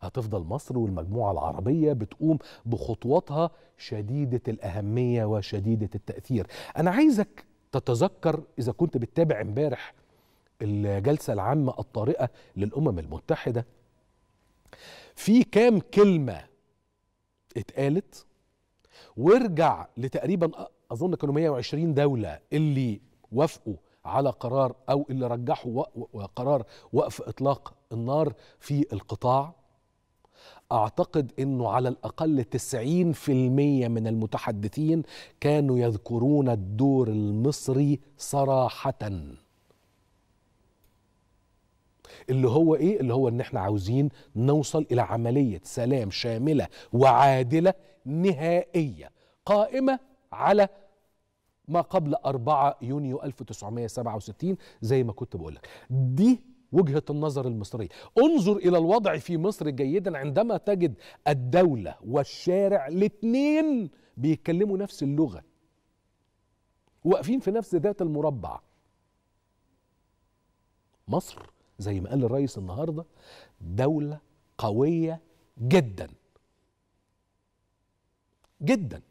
هتفضل مصر والمجموعة العربية بتقوم بخطواتها شديدة الأهمية وشديدة التأثير أنا عايزك تتذكر إذا كنت بتتابع امبارح الجلسة العامة الطارئة للأمم المتحدة في كام كلمة اتقالت وارجع لتقريبا أظن كانوا 120 دولة اللي وافقوا على قرار او اللي رجحوا قرار وقف اطلاق النار في القطاع أعتقد أنه على الأقل 90% من المتحدثين كانوا يذكرون الدور المصري صراحة اللي هو ايه اللي هو ان احنا عاوزين نوصل الى عمليه سلام شامله وعادله نهائيه قائمه على ما قبل 4 يونيو 1967 زي ما كنت بقول لك دي وجهة النظر المصرية انظر إلى الوضع في مصر جيدا عندما تجد الدولة والشارع الاثنين بيتكلموا نفس اللغة واقفين في نفس ذات المربع مصر زي ما قال الرئيس النهارده دولة قوية جدا جدا